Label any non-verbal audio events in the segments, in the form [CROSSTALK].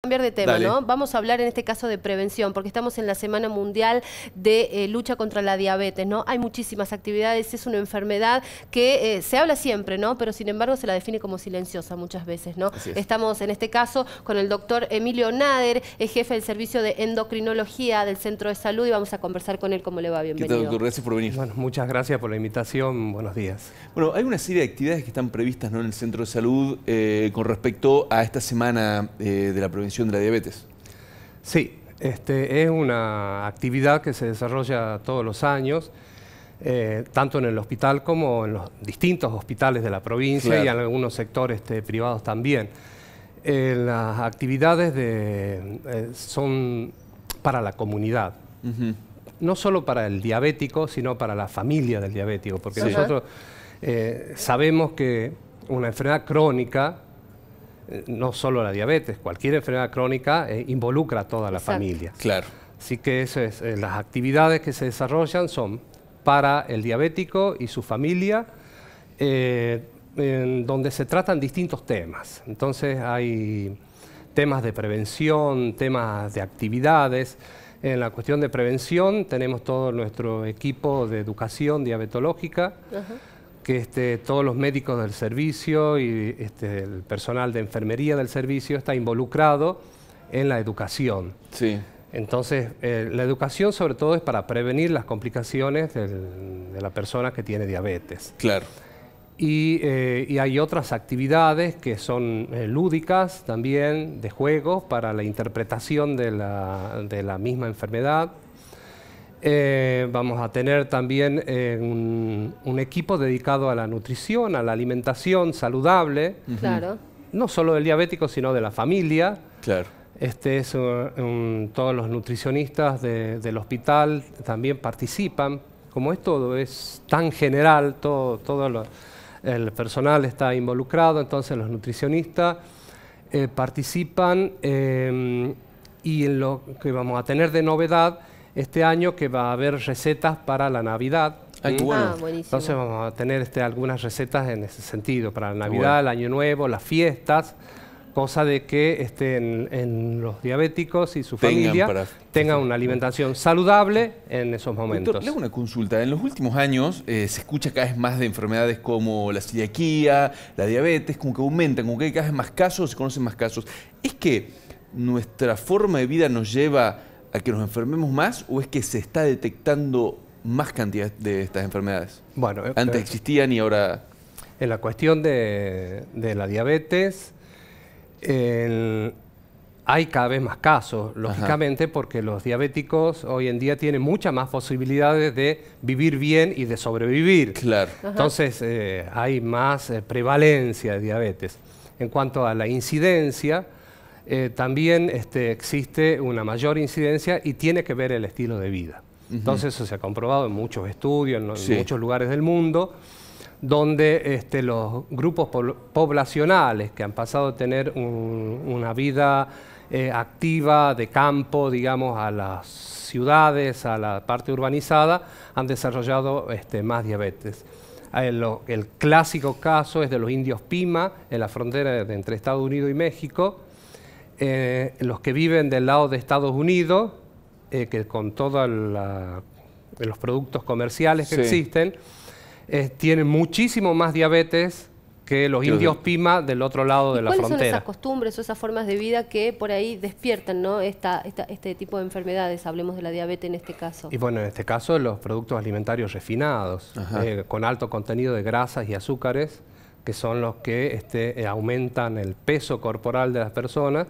cambiar de tema, ¿no? Vamos a hablar en este caso de prevención, porque estamos en la Semana Mundial de eh, Lucha contra la Diabetes, ¿no? Hay muchísimas actividades, es una enfermedad que eh, se habla siempre, ¿no? Pero sin embargo se la define como silenciosa muchas veces, ¿no? Estamos en este caso con el doctor Emilio Nader, es jefe del servicio de endocrinología del Centro de Salud y vamos a conversar con él cómo le va. Bienvenido. ¿Qué doctor? Gracias por venir. Bueno, muchas gracias por la invitación, buenos días. Bueno, hay una serie de actividades que están previstas, ¿no? En el Centro de Salud eh, con respecto a esta semana de la prevención de la diabetes. Sí, este, es una actividad que se desarrolla todos los años, eh, tanto en el hospital como en los distintos hospitales de la provincia y en algunos sectores este, privados también. Eh, las actividades eh, son para la comunidad. No solo para el diabético, sino para la familia del diabético, porque nosotros sabemos que una enfermedad crónica eh, no solo la diabetes, cualquier enfermedad crónica eh, involucra a toda la familia. Claro. Así que eso es, eh, las actividades que se desarrollan son para el diabético y su familia, en donde se tratan distintos temas. Entonces hay temas de prevención, temas de actividades. En la cuestión de prevención tenemos todo nuestro equipo de educación diabetológica que este, todos los médicos del servicio y este, el personal de enfermería del servicio está involucrado en la educación. Sí. Entonces, eh, la educación sobre todo es para prevenir las complicaciones de la persona que tiene diabetes. Claro. Y, eh, hay otras actividades que son eh, lúdicas también, de juegos, para la interpretación de la misma enfermedad. Eh, vamos a tener también eh, un, equipo dedicado a la nutrición, a la alimentación saludable. Claro. No solo del diabético, sino de la familia. Este todos los nutricionistas del hospital también participan. Como es todo, es tan general, todo, el personal está involucrado, entonces los nutricionistas eh, participan em, y en lo que vamos a tener de novedad este año que va a haber recetas para la Navidad. Ah, ah, Entonces vamos a tener este, algunas recetas en ese sentido, para la Navidad, el Año Nuevo, las fiestas, cosa de que estén en los diabéticos y su familia tengan una alimentación saludable en esos momentos. le hago una consulta. En los últimos años eh, se escucha cada vez más de enfermedades como la celiaquía, la diabetes, como que aumentan, como que hay cada vez más casos, se conocen más casos. Es que nuestra forma de vida nos lleva a que nos enfermemos más o es que se está detectando más cantidad de estas enfermedades? Bueno, eh, antes eh, existían y ahora... En la cuestión de, la diabetes, hay cada vez más casos, lógicamente, porque los diabéticos hoy en día tienen muchas más posibilidades de vivir bien y de sobrevivir. Claro. Entonces, eh, hay más prevalencia de diabetes. En cuanto a la incidencia, eh, también este, existe una mayor incidencia y tiene que ver el estilo de vida. Entonces eso se ha comprobado en muchos estudios, en, muchos lugares del mundo, donde este, los grupos poblacionales que han pasado a tener una vida eh, activa de campo, digamos, a las ciudades, a la parte urbanizada, han desarrollado este, más diabetes. Eh, el, clásico caso es de los indios Pima, en la frontera entre Estados Unidos y México, eh, los que viven del lado de Estados Unidos, eh, que con todos los productos comerciales que existen, eh, tienen muchísimo más diabetes que los indios pima del otro lado de la frontera. ¿Cuáles son esas costumbres o esas formas de vida que por ahí despiertan este tipo de enfermedades? Hablemos de la diabetes en este caso. Y bueno, en este caso los productos alimentarios refinados, con alto contenido de grasas y azúcares, que son los que este, eh, aumentan el peso corporal de las personas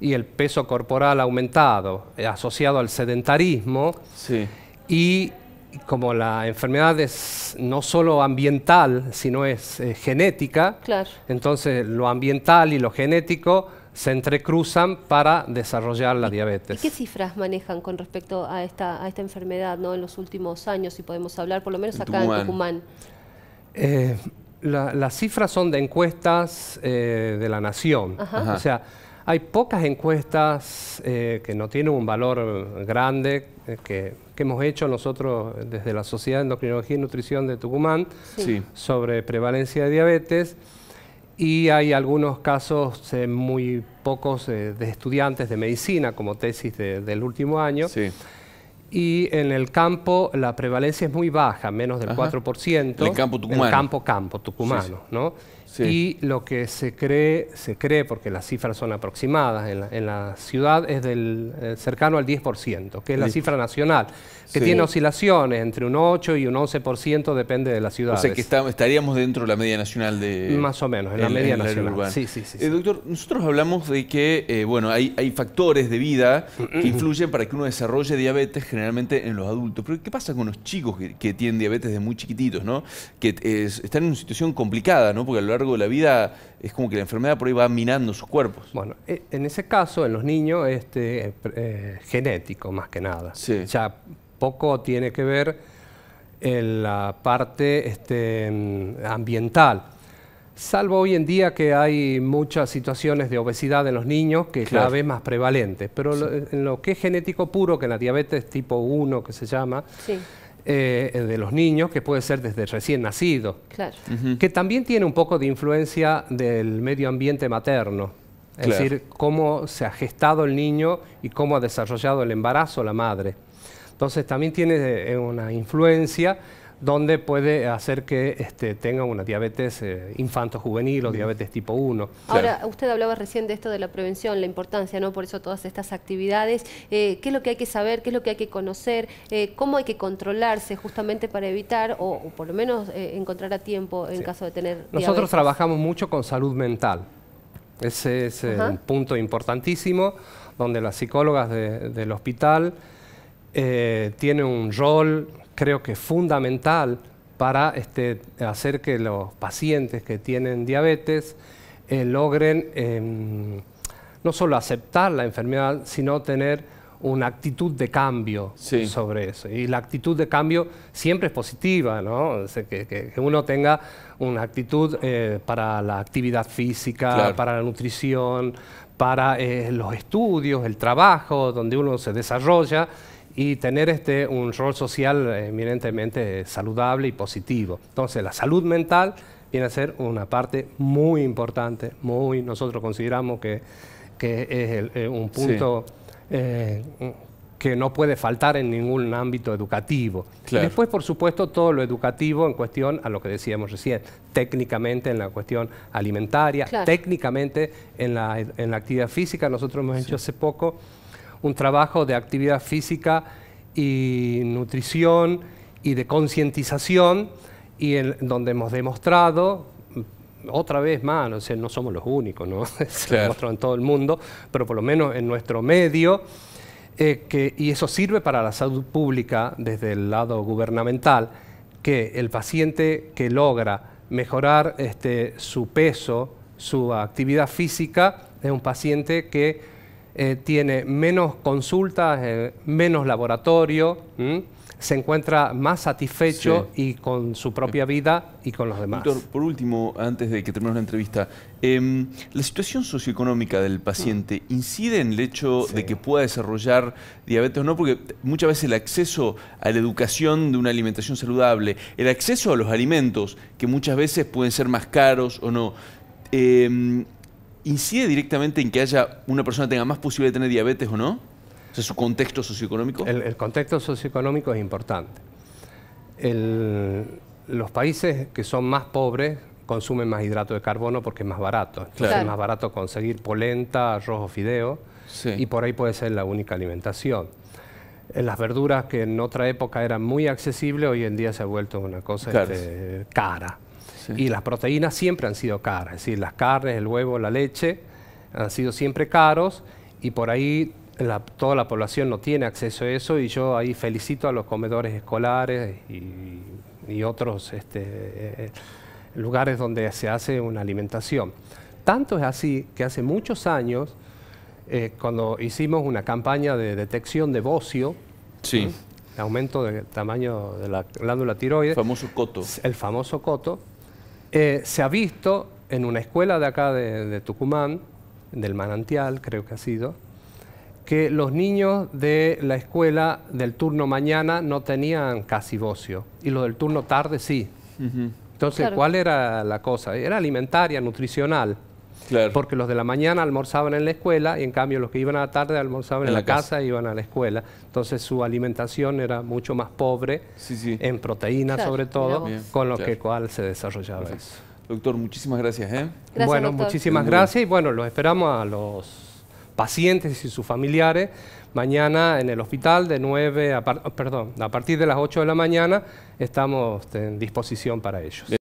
y el peso corporal aumentado, eh, asociado al sedentarismo. Y como la enfermedad es no solo ambiental, sino es eh, genética, entonces lo ambiental y lo genético se entrecruzan para desarrollar la diabetes. qué cifras manejan con respecto a esta, enfermedad ¿no? en los últimos años, si podemos hablar, por lo menos acá en Tucumán? las cifras son de encuestas eh, de la nación. O sea, hay pocas encuestas eh, que no tienen un valor grande eh, que, hemos hecho nosotros desde la Sociedad de Endocrinología y Nutrición de Tucumán sobre prevalencia de diabetes y hay algunos casos muy pocos de estudiantes de medicina como tesis del último año. Sí y en el campo la prevalencia es muy baja, menos del 4%. En campo tucumano. En campo, campo tucumano, ¿no? Y lo que se cree, se cree, porque las cifras son aproximadas en la, ciudad, es del eh, cercano al 10%, que es la cifra nacional, que tiene oscilaciones entre un 8 y un 11%, depende de la ciudad. O sea que estaríamos dentro de la media nacional de... Más o menos, en la media nacional. Sí, sí, eh, sí, doctor, nosotros hablamos de que eh, bueno, hay, hay factores de vida que influyen para que uno desarrolle diabetes generalmente en los adultos. Pero ¿qué pasa con los chicos que, tienen diabetes de muy chiquititos, ¿no? que están en una situación complicada, ¿no? porque a lo largo la vida es como que la enfermedad por ahí va minando sus cuerpos. Bueno, e, en ese caso, en los niños, este, eh, genético más que nada. Sí. Ya poco tiene que ver en la parte este, ambiental. Salvo hoy en día que hay muchas situaciones de obesidad en los niños que es cada vez más prevalente. Pero en lo que es genético puro, que la diabetes tipo 1 que se llama, sí. Eh, de los niños, que puede ser desde recién nacido, que también tiene un poco de influencia del medio ambiente materno, es decir, cómo se ha gestado el niño y cómo ha desarrollado el embarazo la madre. Entonces también tiene eh, una influencia donde puede hacer que este, tenga una diabetes eh, infanto-juvenil o diabetes tipo 1. Ahora, usted hablaba recién de esto de la prevención, la importancia, ¿no? Por eso todas estas actividades. Eh, ¿Qué es lo que hay que saber? ¿Qué es lo que hay que conocer? Eh, ¿Cómo hay que controlarse justamente para evitar o, por lo menos encontrar a tiempo en caso de tener Nosotros trabajamos mucho con salud mental. Ese es un punto importantísimo donde las psicólogas del hospital tienen un rol creo que es fundamental para este, hacer que los pacientes que tienen diabetes eh, logren em, no solo aceptar la enfermedad, sino tener una actitud de cambio sobre eso. Y la actitud de cambio siempre es positiva, ¿no? que, uno tenga una actitud eh, para la actividad física, para la nutrición, para eh, los estudios, el trabajo, donde uno se desarrolla y tener este, un rol social eminentemente saludable y positivo. Entonces, la salud mental viene a ser una parte muy importante, muy, nosotros consideramos que, es eh, un punto eh, que no puede faltar en ningún ámbito educativo. después, por supuesto, todo lo educativo en cuestión a lo que decíamos recién, técnicamente en la cuestión alimentaria, técnicamente en la, en actividad física. Nosotros hemos hecho hace poco un trabajo de actividad física y nutrición y de concientización, y en, donde hemos demostrado, mm, otra vez más, no somos los únicos, ¿no? [LAUGHS] se demostró en todo el mundo, pero por lo menos en nuestro medio, eh, que, y eso sirve para la salud pública desde el lado gubernamental, que el paciente que logra mejorar este, su peso, su actividad física, es un paciente que eh, tiene menos consultas, eh, menos laboratorio, ¿Mm? se encuentra más satisfecho y con su propia vida y con los demás. Doctor, por último, antes de que terminemos la entrevista, em, ¿la situación socioeconómica del paciente mm. incide en el hecho de que pueda desarrollar diabetes o no? Porque muchas veces el acceso a la educación de una alimentación saludable, el acceso a los alimentos, que muchas veces pueden ser más caros o no, em, ¿incide directamente en que haya una persona tenga más posibilidad de tener diabetes o no? O su contexto socioeconómico. El, contexto socioeconómico es importante. los países que son más pobres consumen más hidrato de carbono porque es más barato. es más barato conseguir polenta, arroz o fideo. Y por ahí puede ser la única alimentación. Eh, las verduras que en otra época eran muy accesibles, hoy en día se ha vuelto una cosa este, cara. Y las proteínas siempre han sido caras, es decir, las carnes, el huevo, la leche han sido siempre caros y por ahí toda la población no tiene acceso a eso y yo ahí felicito a los comedores escolares y, otros este, eh, lugares donde se hace una alimentación. Tanto es así que hace muchos años, eh, cuando hicimos una campaña de detección de bocio, sí. aumento del tamaño de la glándula tiroides. famoso coto. El famoso coto. Eh, se ha visto en una escuela de acá de, Tucumán, del Manantial creo que ha sido, que los niños de la escuela del turno mañana no tenían casi bocio y los del turno tarde sí. Entonces, ¿cuál era la cosa? Era alimentaria, nutricional. Porque los de la mañana almorzaban en la escuela y en cambio los que iban a la tarde almorzaban en, la, casa. e iban a la escuela. Entonces su alimentación era mucho más pobre en proteínas sobre todo, con lo que cual se desarrollaba eso. Doctor, muchísimas gracias. ¿eh? bueno, muchísimas gracias y bueno, los esperamos a los pacientes y sus familiares mañana en el hospital de 9, a, perdón, a partir de las 8 de la mañana estamos en disposición para ellos.